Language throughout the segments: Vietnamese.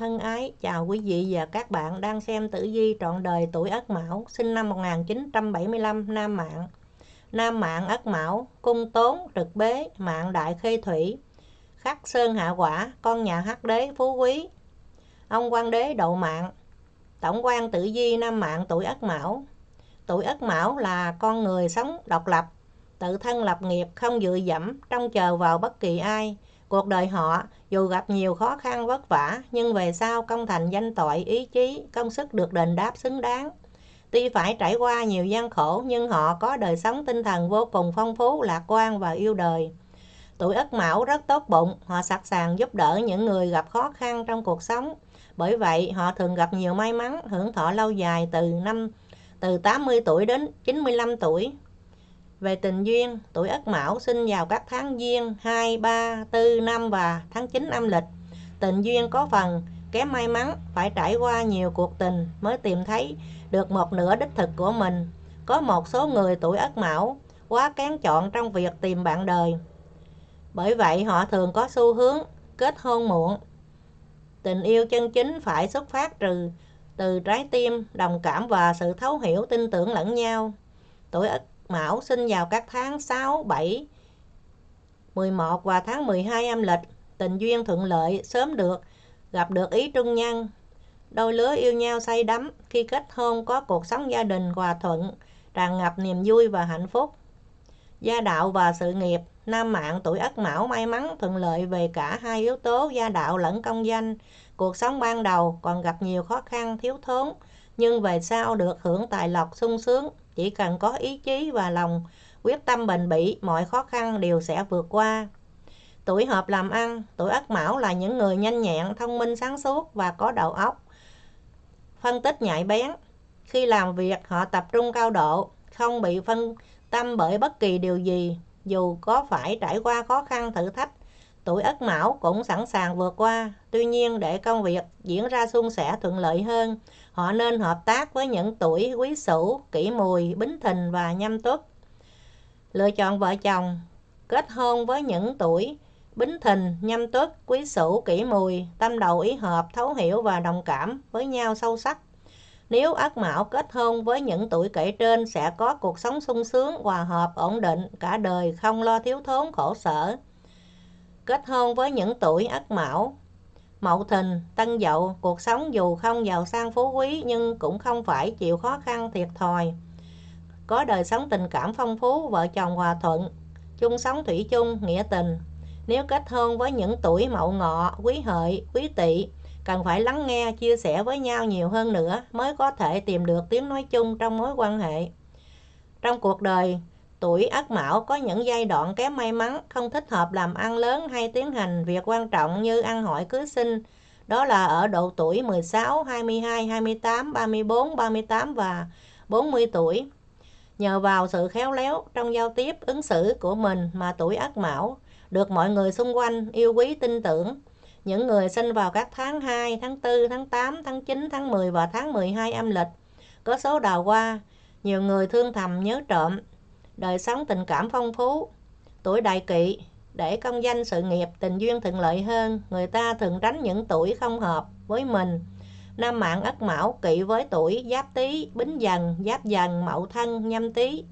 thân ái, chào quý vị và các bạn đang xem tử vi trọn đời tuổi Ất Mão, sinh năm 1975, Nam Mạng. Nam Mạng Ất Mão, cung tốn, trực bế, mạng đại khê thủy, khắc sơn hạ quả, con nhà hắc đế phú quý. Ông quan đế độ mạng, tổng quan tử vi Nam Mạng tuổi Ất Mão. Tuổi Ất mão là con người sống độc lập, tự thân lập nghiệp, không dựa dẫm, trông chờ vào bất kỳ ai, Cuộc đời họ dù gặp nhiều khó khăn vất vả nhưng về sau công thành danh tội ý chí, công sức được đền đáp xứng đáng. Tuy phải trải qua nhiều gian khổ nhưng họ có đời sống tinh thần vô cùng phong phú, lạc quan và yêu đời. Tuổi Ất Mão rất tốt bụng, họ sẵn sàng giúp đỡ những người gặp khó khăn trong cuộc sống. Bởi vậy, họ thường gặp nhiều may mắn, hưởng thọ lâu dài từ năm từ 80 tuổi đến 95 tuổi. Về tình duyên, tuổi Ất Mão sinh vào các tháng Giêng 2, 3, 4, 5 và tháng 9 âm lịch. Tình duyên có phần kém may mắn, phải trải qua nhiều cuộc tình mới tìm thấy được một nửa đích thực của mình. Có một số người tuổi Ất Mão quá kén chọn trong việc tìm bạn đời. Bởi vậy họ thường có xu hướng kết hôn muộn. Tình yêu chân chính phải xuất phát từ từ trái tim, đồng cảm và sự thấu hiểu tin tưởng lẫn nhau. Tuổi Ất Mão sinh vào các tháng 6, 7, 11 và tháng 12 âm lịch. Tình duyên thuận lợi, sớm được, gặp được ý trung nhân. Đôi lứa yêu nhau say đắm, khi kết hôn có cuộc sống gia đình hòa thuận, tràn ngập niềm vui và hạnh phúc. Gia đạo và sự nghiệp, nam mạng tuổi ất mão may mắn thuận lợi về cả hai yếu tố gia đạo lẫn công danh. Cuộc sống ban đầu còn gặp nhiều khó khăn, thiếu thốn, nhưng về sau được hưởng tài lộc sung sướng, chỉ cần có ý chí và lòng quyết tâm bền bỉ, mọi khó khăn đều sẽ vượt qua. Tuổi hợp làm ăn, tuổi ất mão là những người nhanh nhẹn, thông minh sáng suốt và có đầu óc, phân tích nhạy bén. Khi làm việc, họ tập trung cao độ, không bị phân tâm bởi bất kỳ điều gì, dù có phải trải qua khó khăn thử thách tuổi Ất Mão cũng sẵn sàng vượt qua. Tuy nhiên để công việc diễn ra suôn sẻ thuận lợi hơn, họ nên hợp tác với những tuổi Quý Sửu, Kỷ Mùi, Bính Thìn và Nhâm Tuất. Lựa chọn vợ chồng, kết hôn với những tuổi Bính Thìn, Nhâm Tuất, Quý Sửu, Kỷ Mùi, tâm đầu ý hợp, thấu hiểu và đồng cảm với nhau sâu sắc. Nếu ất mão kết hôn với những tuổi kể trên sẽ có cuộc sống sung sướng, hòa hợp, ổn định, cả đời không lo thiếu thốn, khổ sở kết hôn với những tuổi ất mão. Mậu thìn, tân dậu, cuộc sống dù không giàu sang phú quý nhưng cũng không phải chịu khó khăn thiệt thòi. Có đời sống tình cảm phong phú, vợ chồng hòa thuận, chung sống thủy chung, nghĩa tình. Nếu kết hôn với những tuổi mậu ngọ, quý hợi, quý tỵ, cần phải lắng nghe, chia sẻ với nhau nhiều hơn nữa mới có thể tìm được tiếng nói chung trong mối quan hệ. Trong cuộc đời, Tuổi Ất Mão có những giai đoạn kém may mắn, không thích hợp làm ăn lớn hay tiến hành việc quan trọng như ăn hỏi cưới sinh. Đó là ở độ tuổi 16, 22, 28, 34, 38 và 40 tuổi. Nhờ vào sự khéo léo trong giao tiếp ứng xử của mình mà tuổi Ất Mão được mọi người xung quanh yêu quý tin tưởng. Những người sinh vào các tháng 2, tháng 4, tháng 8, tháng 9, tháng 10 và tháng 12 âm lịch có số đào hoa, nhiều người thương thầm nhớ trộm đời sống tình cảm phong phú. Tuổi đại kỵ, để công danh sự nghiệp, tình duyên thuận lợi hơn, người ta thường tránh những tuổi không hợp với mình. Nam mạng ất mão kỵ với tuổi giáp tý, bính dần, giáp dần, mậu thân, nhâm tý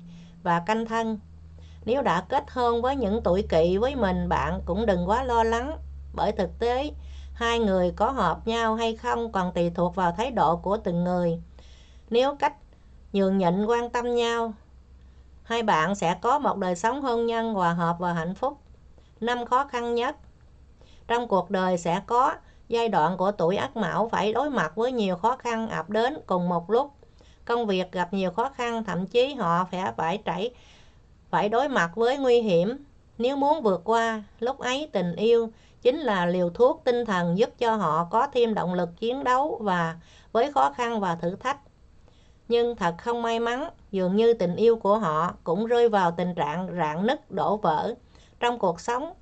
và canh thân. Nếu đã kết hôn với những tuổi kỵ với mình, bạn cũng đừng quá lo lắng, bởi thực tế hai người có hợp nhau hay không còn tùy thuộc vào thái độ của từng người. Nếu cách nhường nhịn quan tâm nhau hai bạn sẽ có một đời sống hôn nhân hòa hợp và hạnh phúc. Năm khó khăn nhất Trong cuộc đời sẽ có giai đoạn của tuổi ất mão phải đối mặt với nhiều khó khăn ập đến cùng một lúc. Công việc gặp nhiều khó khăn, thậm chí họ phải phải trải phải đối mặt với nguy hiểm. Nếu muốn vượt qua, lúc ấy tình yêu chính là liều thuốc tinh thần giúp cho họ có thêm động lực chiến đấu và với khó khăn và thử thách nhưng thật không may mắn, dường như tình yêu của họ cũng rơi vào tình trạng rạn nứt đổ vỡ. Trong cuộc sống,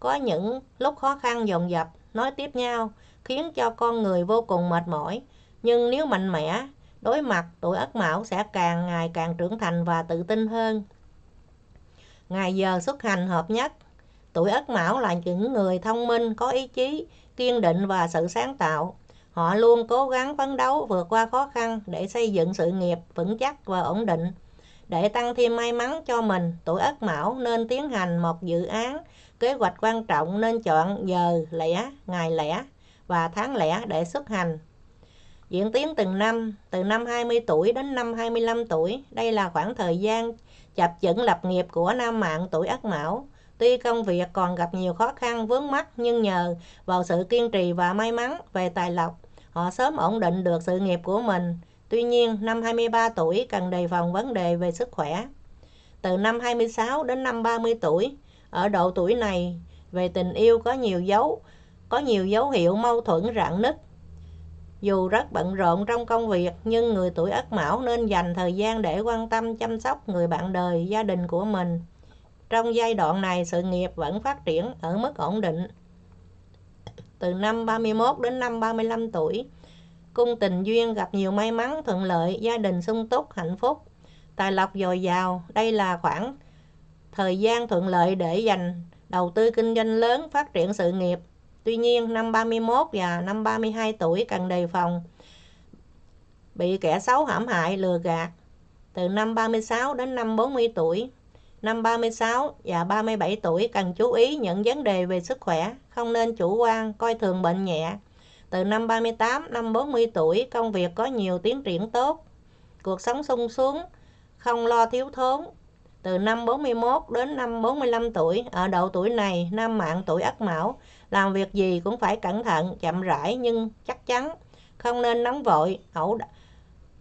có những lúc khó khăn dồn dập, nói tiếp nhau, khiến cho con người vô cùng mệt mỏi. Nhưng nếu mạnh mẽ, đối mặt tuổi ất mão sẽ càng ngày càng trưởng thành và tự tin hơn. Ngày giờ xuất hành hợp nhất Tuổi ất mão là những người thông minh, có ý chí, kiên định và sự sáng tạo. Họ luôn cố gắng phấn đấu vượt qua khó khăn để xây dựng sự nghiệp vững chắc và ổn định. Để tăng thêm may mắn cho mình, tuổi Ất Mão nên tiến hành một dự án, kế hoạch quan trọng nên chọn giờ lẻ, ngày lẻ và tháng lẻ để xuất hành. Diễn tiến từng năm, từ năm 20 tuổi đến năm 25 tuổi, đây là khoảng thời gian chập chững lập nghiệp của nam mạng tuổi Ất Mão. Tuy công việc còn gặp nhiều khó khăn vướng mắt nhưng nhờ vào sự kiên trì và may mắn về tài lộc, họ sớm ổn định được sự nghiệp của mình. Tuy nhiên, năm 23 tuổi cần đề phòng vấn đề về sức khỏe. Từ năm 26 đến năm 30 tuổi, ở độ tuổi này, về tình yêu có nhiều dấu, có nhiều dấu hiệu mâu thuẫn rạn nứt. Dù rất bận rộn trong công việc, nhưng người tuổi Ất Mão nên dành thời gian để quan tâm chăm sóc người bạn đời, gia đình của mình. Trong giai đoạn này, sự nghiệp vẫn phát triển ở mức ổn định từ năm 31 đến năm 35 tuổi. Cung tình duyên gặp nhiều may mắn, thuận lợi, gia đình sung túc, hạnh phúc, tài lộc dồi dào. Đây là khoảng thời gian thuận lợi để dành đầu tư kinh doanh lớn, phát triển sự nghiệp. Tuy nhiên, năm 31 và năm 32 tuổi cần đề phòng bị kẻ xấu hãm hại, lừa gạt. Từ năm 36 đến năm 40 tuổi, Năm 36, và 37 tuổi cần chú ý những vấn đề về sức khỏe, không nên chủ quan, coi thường bệnh nhẹ. Từ năm 38, năm 40 tuổi, công việc có nhiều tiến triển tốt, cuộc sống sung sướng, không lo thiếu thốn. Từ năm 41 đến năm 45 tuổi, ở độ tuổi này, nam mạng tuổi ất mão, làm việc gì cũng phải cẩn thận, chậm rãi nhưng chắc chắn, không nên nóng vội, ẩu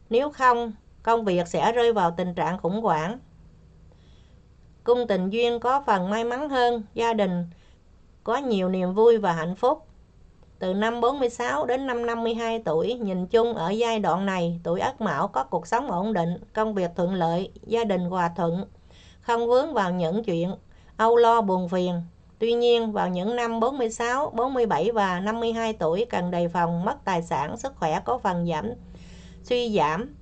nếu không công việc sẽ rơi vào tình trạng khủng hoảng cung tình duyên có phần may mắn hơn, gia đình có nhiều niềm vui và hạnh phúc. Từ năm 46 đến năm 52 tuổi, nhìn chung ở giai đoạn này, tuổi Ất Mão có cuộc sống ổn định, công việc thuận lợi, gia đình hòa thuận, không vướng vào những chuyện âu lo buồn phiền. Tuy nhiên, vào những năm 46, 47 và 52 tuổi cần đề phòng mất tài sản, sức khỏe có phần giảm, suy giảm,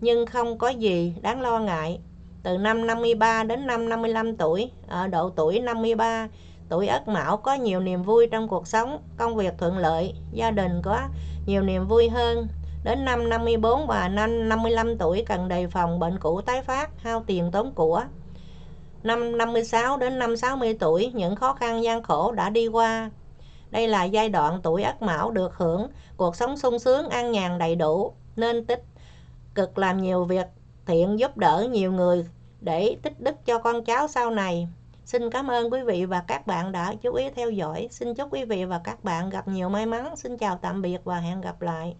nhưng không có gì đáng lo ngại từ năm 53 đến năm 55 tuổi, ở độ tuổi 53, tuổi Ất Mão có nhiều niềm vui trong cuộc sống, công việc thuận lợi, gia đình có nhiều niềm vui hơn. Đến năm 54 và năm 55 tuổi cần đề phòng bệnh cũ tái phát, hao tiền tốn của. Năm 56 đến năm 60 tuổi, những khó khăn gian khổ đã đi qua. Đây là giai đoạn tuổi Ất Mão được hưởng cuộc sống sung sướng, an nhàn đầy đủ, nên tích cực làm nhiều việc thiện giúp đỡ nhiều người để tích đức cho con cháu sau này. Xin cảm ơn quý vị và các bạn đã chú ý theo dõi. Xin chúc quý vị và các bạn gặp nhiều may mắn. Xin chào tạm biệt và hẹn gặp lại.